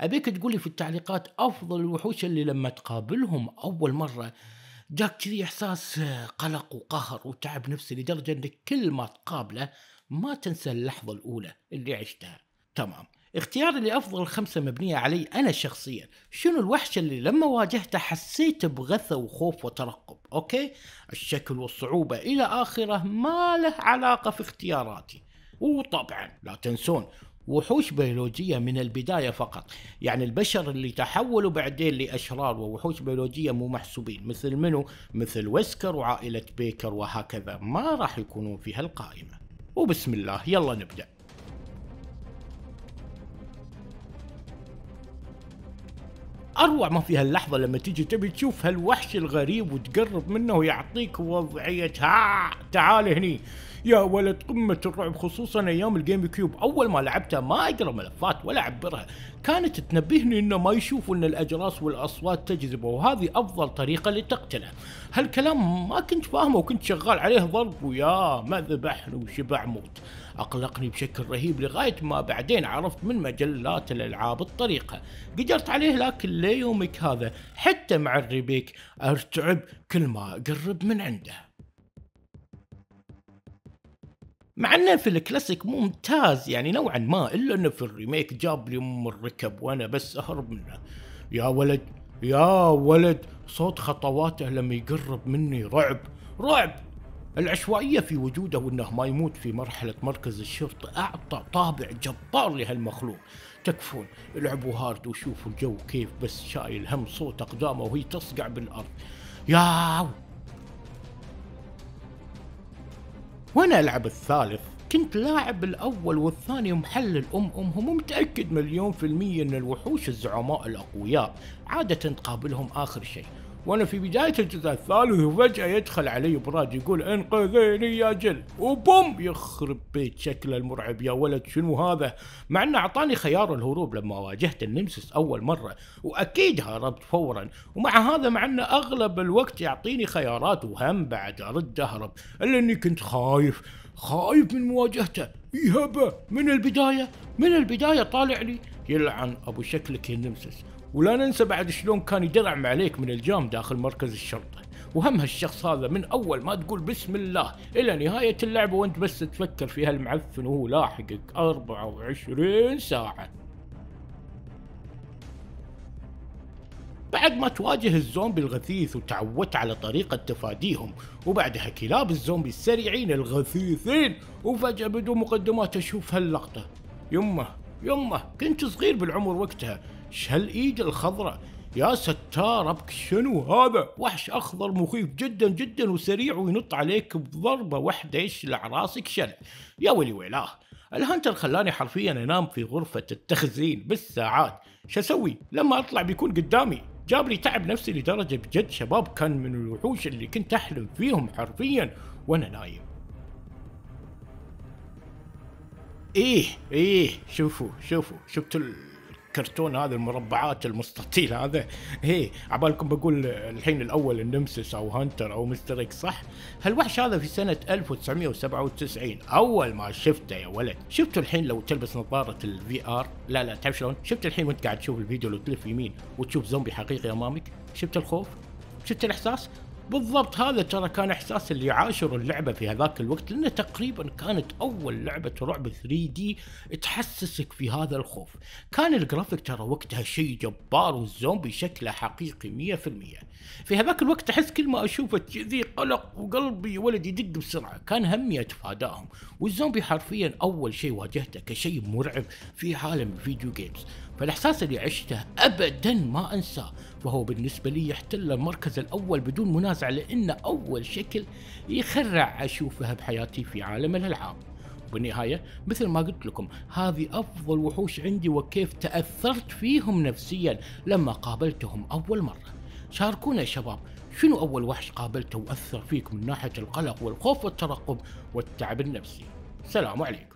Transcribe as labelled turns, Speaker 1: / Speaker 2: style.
Speaker 1: ابيك تقول لي في التعليقات افضل الوحوش اللي لما تقابلهم اول مره جاك كذي احساس قلق وقهر وتعب نفسي لدرجه انك كل ما تقابله ما تنسى اللحظه الاولى اللي عشتها تمام اختياري لافضل خمسه مبنيه علي انا شخصيا شنو الوحش اللي لما واجهته حسيت بغثه وخوف وترقب اوكي الشكل والصعوبه الى اخره ما له علاقه في اختياراتي وطبعا لا تنسون وحوش بيولوجية من البداية فقط يعني البشر اللي تحولوا بعدين لأشرار ووحوش بيولوجية مو محسوبين مثل منو مثل ويسكر وعائلة بيكر وهكذا ما راح يكونون في هالقائمة وبسم الله يلا نبدأ اروع ما في هاللحظه لما تيجي تبي تشوف هالوحش الغريب وتقرب منه ويعطيك وضعيه ها تعال هني يا ولد قمه الرعب خصوصا ايام الجيم كيوب اول ما لعبتها ما اقرا ملفات ولا اعبرها كانت تنبهني انه ما يشوفوا ان الاجراس والاصوات تجذبه وهذه افضل طريقه لتقتله هالكلام ما كنت فاهمه وكنت شغال عليه ضرب ويا ما ذبحني وشبع موت اقلقني بشكل رهيب لغايه ما بعدين عرفت من مجلات الالعاب الطريقه قدرت عليه لكن ليومك هذا حتى مع الريبيك ارتعب كل ما اقرب من عنده مع انه في الكلاسيك ممتاز يعني نوعا ما الا انه في الريميك جاب لي ام الركب وانا بس اهرب منه يا ولد يا ولد صوت خطواته لما يقرب مني رعب رعب العشوائية في وجوده وانه ما يموت في مرحلة مركز الشرطة اعطى طابع جبار لهالمخلوق تكفون العبوا هارد وشوفوا الجو كيف بس شايل هم صوت اقدامه وهي تصقع بالارض ياو وأنا ألعب الثالث كنت لاعب الأول والثاني ومحلل أم أمهم ومتأكد مليون في المية أن الوحوش الزعماء الأقوياء عادة تقابلهم آخر شيء وانا في بدايه الجزء الثالث وفجاه يدخل علي براد يقول انقذيني يا جل وبوم يخرب بيت شكله المرعب يا ولد شنو هذا مع انه اعطاني خيار الهروب لما واجهت النمسس اول مره واكيد هربت فورا ومع هذا مع انه اغلب الوقت يعطيني خيارات وهم بعد ارد اهرب الا اني كنت خايف خايف من مواجهته يهبه من البداية من البداية طالع لي يلعن أبو شكلك يا نمسس ولا ننسى بعد شلون كان يدرعم عليك من الجام داخل مركز الشرطة وهم هالشخص هذا من أول ما تقول بسم الله إلى نهاية اللعبة وأنت بس تفكر في هالمعفن وهو لاحقك 24 ساعة بعد ما تواجه الزومبي الغثيث وتعودت على طريقة تفاديهم وبعدها كلاب الزومبي السريعين الغثيثين وفجأة بدون مقدمات أشوف هاللقطة يمه يمه كنت صغير بالعمر وقتها شهالإيد الخضراء يا ستار ابك شنو هذا؟ وحش اخضر مخيف جدا جدا وسريع وينط عليك بضربه واحده يشلع راسك شل. يا ويلي ويلاه. الهنتر خلاني حرفيا انام في غرفه التخزين بالساعات. شو اسوي؟ لما اطلع بيكون قدامي جاب لي تعب نفسي لدرجة بجد شباب كان من الوحوش اللي كنت أحلم فيهم حرفيا وأنا نايم إيه إيه شوفوا شوفوا شفتوا الكرتون هذا المربعات المستطيل هذا هي عبالكم بقول الحين الاول النمسس او هانتر او مستر اكس صح هالوحش هذا في سنه 1997 اول ما شفته يا ولد شفته الحين لو تلبس نظاره الفي ار لا لا تعرف شلون شفت الحين وانت قاعد تشوف الفيديو لو تلف يمين وتشوف زومبي حقيقي امامك شفت الخوف شفت الاحساس بالضبط هذا ترى كان احساس اللي عاشر اللعبه في هذاك الوقت لانه تقريبا كانت اول لعبه رعب 3 دي تحسسك في هذا الخوف كان الجرافيك ترى وقتها شيء جبار والزومبي شكله حقيقي 100% في هذاك الوقت احس كل ما اشوفه كذي قلق وقلبي يا ولد يدق بسرعه كان همي اتفاداهم والزومبي حرفيا اول شيء واجهته كشيء مرعب في عالم الفيديو جيمز فالإحساس اللي عشته أبدا ما أنساه وهو بالنسبة لي يحتل المركز الأول بدون منازع لأنه أول شكل يخرع أشوفها بحياتي في عالم الألعاب وبالنهاية مثل ما قلت لكم هذه أفضل وحوش عندي وكيف تأثرت فيهم نفسيا لما قابلتهم أول مرة شاركونا يا شباب شنو أول وحش قابلته وأثر فيك من ناحية القلق والخوف والترقب والتعب النفسي سلام عليكم